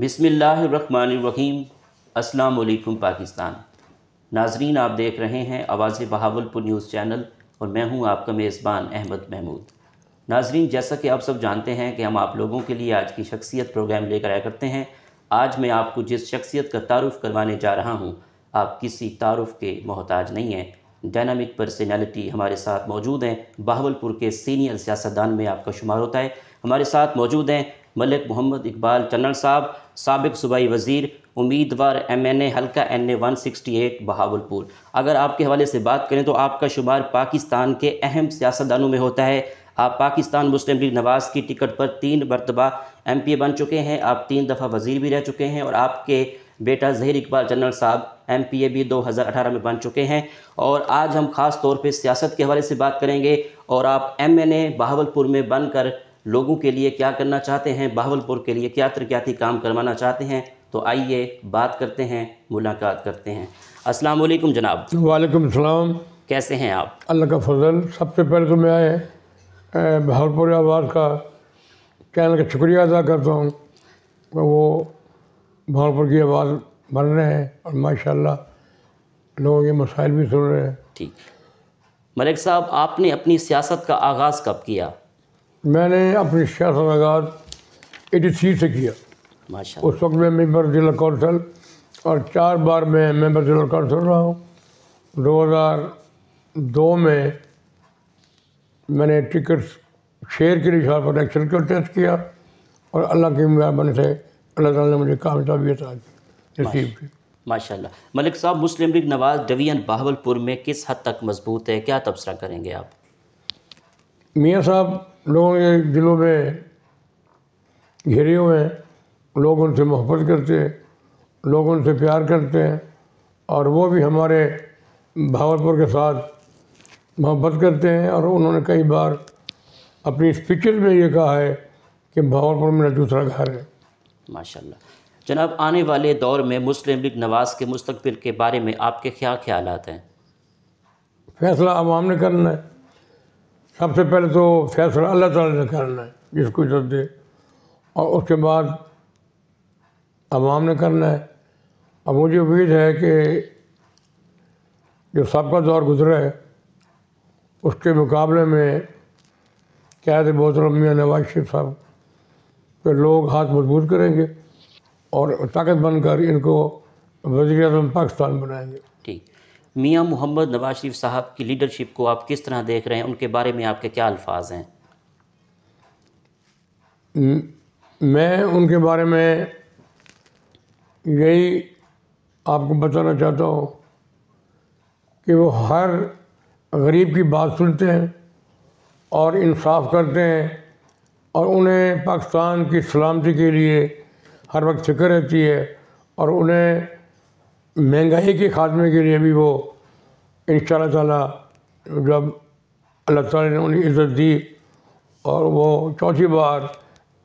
बिसमीम अस्सलाम पाकिस्तान नाजरीन आप देख रहे हैं आवाज़ बहावलपुर न्यूज़ चैनल और मैं हूं आपका मेज़बान अहमद महमूद नाजरीन जैसा कि आप सब जानते हैं कि हम आप लोगों के लिए आज की शख्सियत प्रोग्राम लेकर आया करते हैं आज मैं आपको जिस शख्सियत का तारुफ करवाने जा रहा हूँ आप किसी तारफ़ के मोहताज नहीं हैं डायनामिक पर्सनैलिटी हमारे साथ मौजूद हैं बहावलपुर के सीनियर सियासतदान में आपका शुमार होता है हमारे साथ मौजूद हैं मलिक मोहम्मद इकबाल चन्नल साहब सबक सूबाई वज़ीर उम्मीदवार एम एन ए हल्का N A one sixty eight Bahawalpur अगर आपके हवाले से बात करें तो आपका शुमार पाकिस्तान के अहम सियासतदानों में होता है आप पाकिस्तान मुस्लिम लीग नवाज़ की टिकट पर तीन मरतबा एम पी ए बन चुके हैं आप तीन दफ़ा वज़ीर भी रह चुके हैं और आपके बेटा जहर इकबाल जनरल साहब एम पी ए भी दो हज़ार अठारह में बन चुके हैं और आज हम ख़ास तौर पर सियासत के हवाले से बात करेंगे और आप एम एन ए बहावलपुर में बनकर लोगों के लिए क्या करना चाहते हैं बहावलपुर के लिए क्या तरक्याती काम करवाना चाहते हैं तो आइए बात करते हैं मुलाकात करते हैं अस्सलाम वालेकुम जनाब वालेकुम सलाम कैसे हैं आप अल्लाह का फजल सबसे पहले तो मैं बहावलपुर आवाज़ का चैनल का शुक्रिया अदा करता हूँ तो वो बहावलपुर की आवाज़ बन रहे हैं और माशाल्लाह लोगों के मसाइल भी सुन रहे हैं ठीक मलिक साहब आपने अपनी सियासत का आगाज़ कब किया मैंने अपनी सियासत आगाज एटी थ्री से किया उस वक्त मैं मेम्बर जिला कौंसल और चार बार मैं मेम्बर जिला कौंसल रहा हूँ दो हज़ार दो में मैंने टिकट शेयर के शहर पर को टेस्ट किया और अल्लाह की मेहरबान से अल्लाह ताला ने मुझे कामयाबी अता की नसीब की माशाल्लाह मलिक साहब मुस्लिम लीग नवाज डिवीजन बहावलपुर में किस हद तक मजबूत है क्या तबसरा करेंगे आप मियाँ साहब लोगों के दिलों में घिरे हुए हैं लोग उनसे मोहब्बत करते हैं लोग उनसे प्यार करते हैं और वो भी हमारे भावलपुर के साथ मोहब्बत करते हैं और उन्होंने कई बार अपनी स्पीचेस में ये कहा है कि भावलपुर मेरा दूसरा घर है माशाल्लाह जनाब आने वाले दौर में मुस्लिम लीग नवाज के मुस्तबिल के बारे में आपके क्या ख्याल हैं फैसला आवाम ने करना है सबसे पहले तो फैसला अल्लाह ताला ने करना है जिसको इज्जत दे और उसके बाद आवाम ने करना है अब मुझे उम्मीद है कि जो सबका दौर गुजरा है उसके मुकाबले में थे बहुत मियाँ नवाज शरीफ साहब के लोग हाथ मजबूत करेंगे और ताकत बनकर इनको वजी अजम पाकिस्तान बनाएंगे ठीक मियाँ मोहम्मद नवाज शरीफ साहब की लीडरशिप को आप किस तरह देख रहे हैं उनके बारे में आपके क्या अल्फाज हैं मैं उनके बारे में यही आपको बताना चाहता हूँ कि वो हर गरीब की बात सुनते हैं और इंसाफ करते हैं और उन्हें पाकिस्तान की सलामती के लिए हर वक्त फिक्र रहती है और उन्हें महंगाई के खात्मे के लिए भी वो इन ताला जब मतलब अल्लाह ताला ने उन्हें इज़्ज़त दी और वो चौथी बार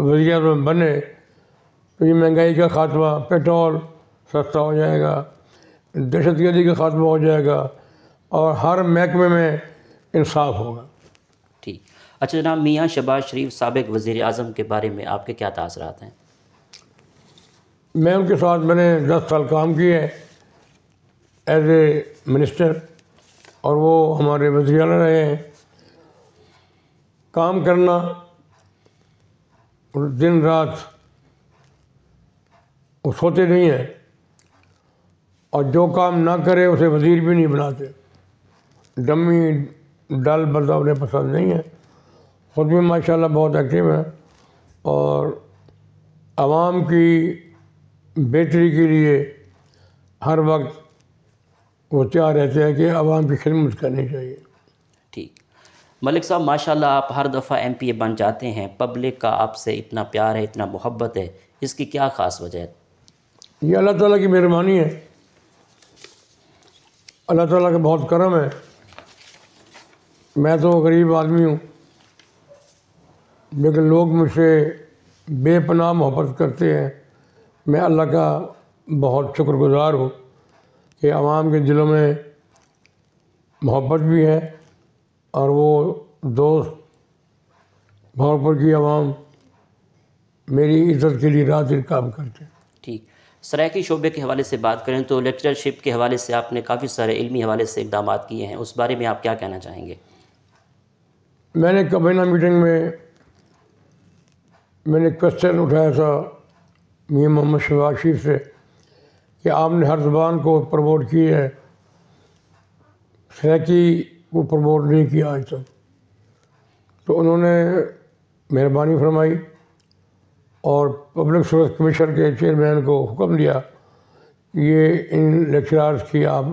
वजी अजम बने तो ये महंगाई का खात्मा पेट्रोल सस्ता हो जाएगा दहशत गर्दी का खात्मा हो जाएगा और हर महकमे में इंसाफ होगा ठीक अच्छा जनाब मियाँ शबाज शरीफ सबक वज़ी अजम के बारे में आपके क्या तसरात हैं मैं उनके साथ मैंने दस साल काम किए एज ए मिनिस्टर और वो हमारे वजीराला रहे हैं काम करना दिन रात वो सोते नहीं हैं और जो काम ना करे उसे वजीर भी नहीं बनाते डमी डल बदला उन्हें पसंद नहीं है ख़ुद भी माशाल्लाह बहुत एक्टिव है और आवाम की बेहतरी के लिए हर वक्त वो चाह रहते हैं कि आवाम की खिदमत करनी चाहिए ठीक मलिक साहब माशाल्लाह आप हर दफ़ा एमपीए बन जाते हैं पब्लिक का आपसे इतना प्यार है इतना मोहब्बत है इसकी क्या ख़ास वजह है ये अल्लाह ताला की मेहरबानी है अल्लाह ताला का बहुत करम है मैं तो गरीब आदमी हूँ लेकिन लोग मुझसे बेपनाह मोहब्बत करते हैं मैं अल्लाह का बहुत शुक्रगुजार हूँ कि आवाम के दिलों में मोहब्बत भी है और वो दोस्त भावपुर की आवाम मेरी इज्जत के लिए रात दिन काम करते हैं ठीक सराय के शोबे के हवाले से बात करें तो लेक्चरशिप के हवाले से आपने काफ़ी सारे इलमी हवाले से इकदाम किए हैं उस बारे में आप क्या कहना चाहेंगे मैंने कबीना मीटिंग में मैंने क्वेश्चन उठाया था मियाँ मोहम्मद शबाशीफ से कि आपने हर ज़बान को प्रमोट की है सैकी को प्रमोट नहीं किया आज तक तो उन्होंने मेहरबानी फरमाई और पब्लिक सर्विस कमीशन के चेयरमैन को हुक्म दिया कि ये इन लेक्चरार्स की आप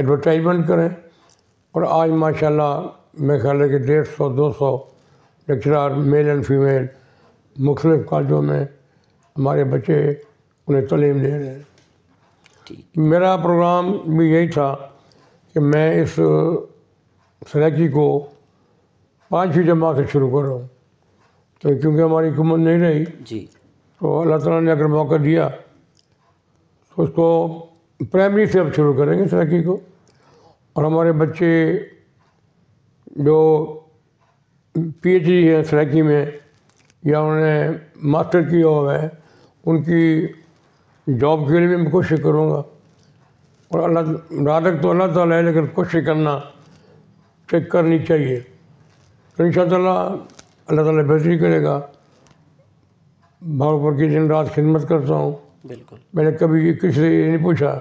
एडवर्टाइजमेंट करें और आज माशाल्लाह मैं ख्याल है कि डेढ़ सौ दो सौ लेक्चरार मेल एंड फीमेल मुख्तलिफ़ कॉलेजों में हमारे बच्चे उन्हें तलीम दे रहे हैं ठीक मेरा प्रोग्राम भी यही था कि मैं इस सराकी को पाँचवीं जमा से शुरू कर रहा हूँ तो क्योंकि हमारी हुकूमत नहीं रही जी तो अल्लाह ताला ने अगर मौका दिया तो उसको प्राइमरी से अब शुरू करेंगे सराकी को और हमारे बच्चे जो पीएचडी है सराकी में या उन्होंने मास्टर किया हुआ है उनकी जॉब के लिए भी मैं कोशिश करूँगा और अल्लाह नाटक तो अल्लाह ताला है लेकिन कोशिश करना चेक करनी चाहिए तो इन अल्लाह ताला बेहतरी करेगा भागपुर की दिन रात खिदमत करता हूँ बिल्कुल मैंने कभी किसी से ये नहीं पूछा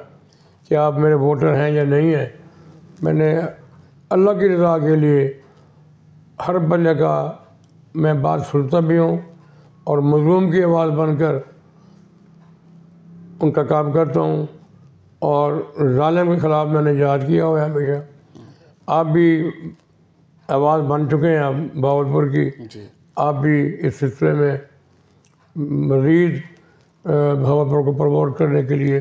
कि आप मेरे वोटर हैं या नहीं हैं मैंने अल्लाह की रजा के लिए हर बल्ले का मैं बात सुनता भी हूँ और मजलूम की आवाज़ बनकर उनका काम करता हूँ और ालम के ख़िलाफ़ मैंने याद किया हुआ है हमेशा आप भी आवाज़ बन चुके हैं आप बावलपुर की आप भी इस सिलसिले में मजीद भावलपुर को प्रमोट करने के लिए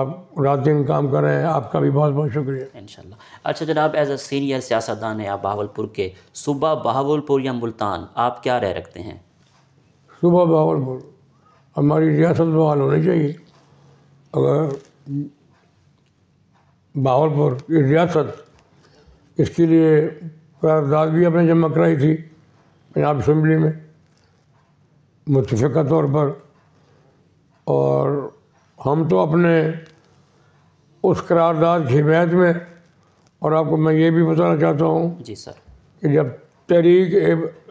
आप रात दिन काम कर रहे हैं आपका भी बहुत बहुत शुक्रिया इन अच्छा जनाब एज अ सीनियर सियासतदान है आप बहावलपुर के सुबह बहावलपुर या मुल्तान आप क्या रह रखते हैं सुबह बहावलपुर हमारी रियासत बहाल होनी चाहिए अगर बावलपुर की रियासत इसके लिए करारदाद भी अपने जमा कराई थी पंजाब असम्बली में मुतफ़ा तौर पर और हम तो अपने उस करारदाद की हिमायत में और आपको मैं ये भी बताना चाहता हूँ जी सर कि जब तहरीक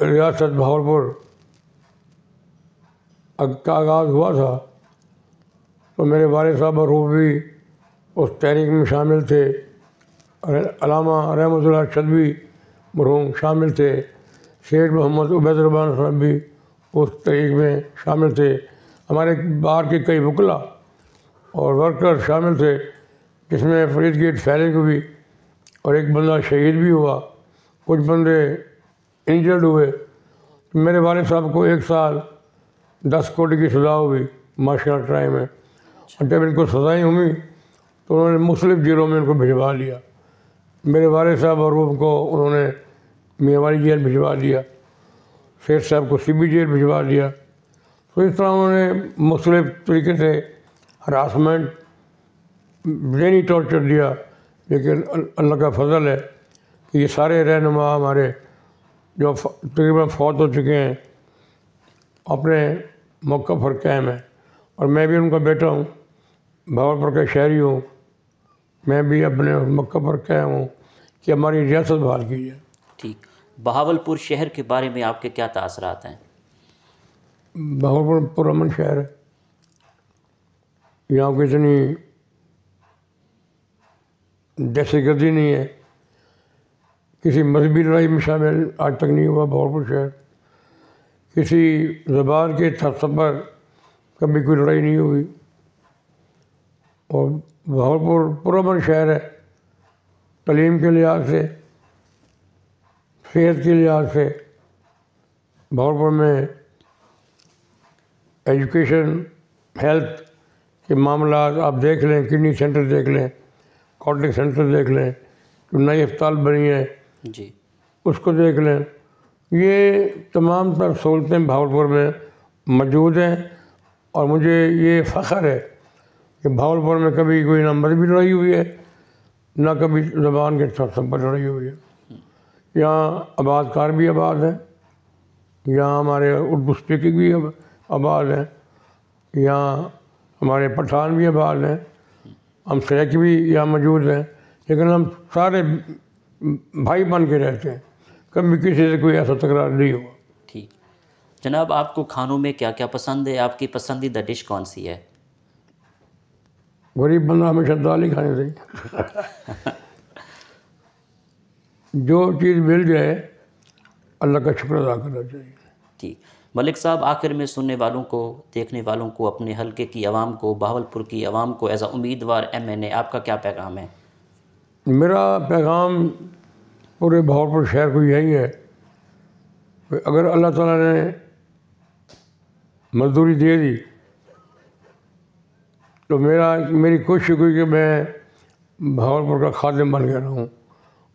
रियासत भावलपुर का आगाज़ हुआ था तो मेरे वाले साहब मरहूम भी उस तहरीक में शामिल थे अलामा रहमतुल्ला छदवी मरहूम शामिल थे शेख मोहम्मद उबैदरबान साहब भी उस तहरीक में शामिल थे हमारे बाहर के कई वकला और वर्कर शामिल थे जिसमें फरीद गेट फैलिंग हुई और एक बंदा शहीद भी हुआ कुछ बंदे इंजर्ड हुए मेरे वाले साहब को एक साल दस कोटि की सजा हुई मार्शल ट्राई में अच्छा। और जब इनको सजाएं हुई तो उन्होंने मुख्तलिफ जेलों में इनको भिजवा लिया मेरे वाले साहब और को उन्होंने मेवाड़ी जेल भिजवा दिया शेख साहब को सी बी जेल भिजवा दिया तो इस तरह उन्होंने मुख्तलिफ तरीके से हरासमेंट डेनी टॉर्चर दिया लेकिन अल्लाह का फजल है कि ये सारे रहनुमा हमारे जो तकरीबन फौत हो चुके हैं अपने पर कैम है और मैं भी उनका बेटा हूँ भावलपुर का शहरी हूँ मैं भी अपने पर कैम हूँ कि हमारी रियासत बहाल की जाए ठीक बहावलपुर शहर के बारे में आपके क्या तसरात हैं बहावलपुर पुरमन शहर है यहाँ को इतनी दहशतगर्दी नहीं है किसी मजहबी लड़ाई में शामिल आज तक नहीं हुआ बहावलपुर शहर किसी ज़बान के थपसप पर कभी कोई लड़ाई नहीं हुई और भावलपुर पुरमन शहर है तलीम के लिहाज से सेहत के लिहाज से भावलपुर में एजुकेशन हेल्थ के मामला आप देख लें किडनी सेंटर देख लें कॉन्टेक्ट सेंटर देख लें जो नई अस्पताल बनी है जी उसको देख लें ये तमाम तर सहूलतें भावलपुर में मौजूद हैं और मुझे ये फ़ख्र है कि भावलपुर में कभी कोई ना भी लड़ाई हुई है ना कभी ज़बान के साथ संपर्क लड़ाई हुई है यहाँ आबादकार भी आबाद है यहाँ हमारे उर्दू स्पीकिंग भी आबाद है यहाँ हमारे पठान भी आबाद हैं हम सैक भी यहाँ मौजूद हैं लेकिन हम सारे भाई बन के रहते हैं कभी किसी से कोई ऐसा तकरार नहीं हुआ ठीक जनाब आपको खानों में क्या क्या पसंद है आपकी पसंदीदा डिश कौन सी है गरीब बंदा हमेशा दाल ही खाने चाहिए जो चीज़ मिल जाए अल्लाह का शुक्र अदा करना चाहिए ठीक मलिक साहब आखिर में सुनने वालों को देखने वालों को अपने हलके की आवाम को बहावलपुर की आवाम को एज़ उम्मीदवार एम एन ए आपका क्या पैगाम है मेरा पैगाम पूरे भावपुर शहर को यही है अगर अल्लाह ताला ने मजदूरी दे दी तो मेरा मेरी कोशिश हुई कि मैं भावलपुर का खादिम बन गया हूँ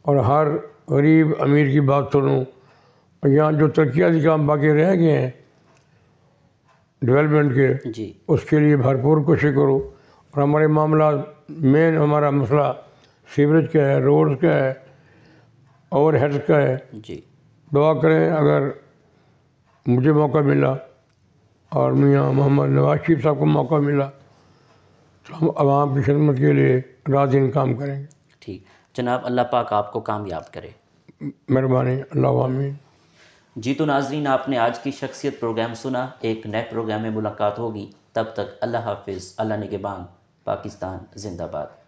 और हर गरीब अमीर की बात सुनूँ और यहाँ जो तरक्याती काम बाकी रह गए हैं डेवलपमेंट के जी। उसके लिए भरपूर कोशिश करूँ और हमारे मामला मेन हमारा मसला सीवरेज का है रोड्स का है ओवर हेड्स का है जी दुआ करें अगर मुझे मौका मिला और मियाँ मोहम्मद नवाज शरीफ साहब को मौका मिला तो हम आवाम की खिदमत के लिए रात दिन काम करेंगे ठीक जनाब अल्लाह पाक आपको कामयाब करे मेहरबानी अल्लाह आमीन जी तो नाजरीन आपने आज की शख्सियत प्रोग्राम सुना एक नए प्रोग्राम में मुलाकात होगी तब तक अल्लाह हाफिज़ अल्लाह निगबान पाकिस्तान जिंदाबाद